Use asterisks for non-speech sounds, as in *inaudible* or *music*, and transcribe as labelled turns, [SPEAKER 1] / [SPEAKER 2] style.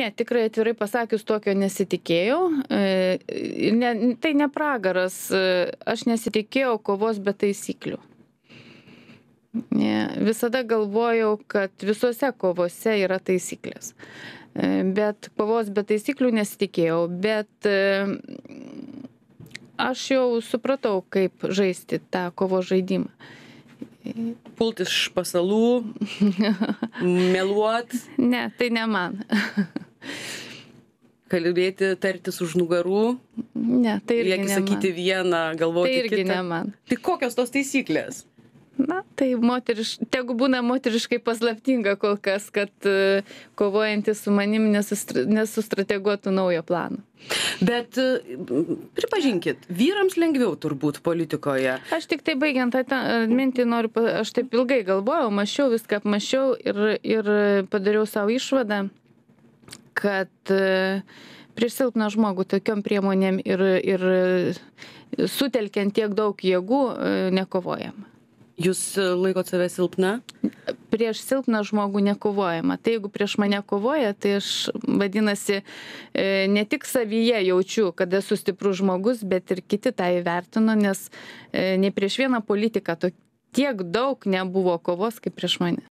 [SPEAKER 1] ne tikrai atvirai pasakius tokio nesitikėjau e, ir ne, tai ne pragaras, e, aš nesitikėjau kovos be taisyklių. Visada galvojau, kad visose kovose yra taisyklės. E, bet kovos be taisyklių nesitikėjau, bet aš jau supratau, kaip žaisti tą kovo žaidimą. Pult iš pasalų, *laughs* meluot. Ne, tai ne man. *laughs* kalbėti, tartis už nugarų. Ne, tai irgi. Reikia sakyti vieną, galvoti. Tai irgi kitą. ne man. Tai kokios tos taisyklės? Na, tai moteriš, tegu būna moteriškai paslaptinga kol kas, kad uh, e, kovojantis su manim nesustra, nesustrateguotų naujo plano. Bet e, pripažinkit, vyrams lengviau turbūt politikoje. Aš tik tai baigiant tą e, mintį noriu, aš taip ilgai galvojau, mačiau viską, apmačiau ir, ir padariau savo išvadą kad e, prieš silpną žmogų tokiom priemonėm ir, ir sutelkiant tiek daug jėgų e, nekovojama. Jūs e, laikot save silpna? Prieš silpną žmogų nekovojama. Tai jeigu prieš mane kovoja, tai aš vadinasi ne tik savyje jaučiu, kad esu stiprus žmogus, bet ir kiti tą įvertino, nes ne prieš vieną politiką tiek daug nebuvo kovos kaip prieš mane.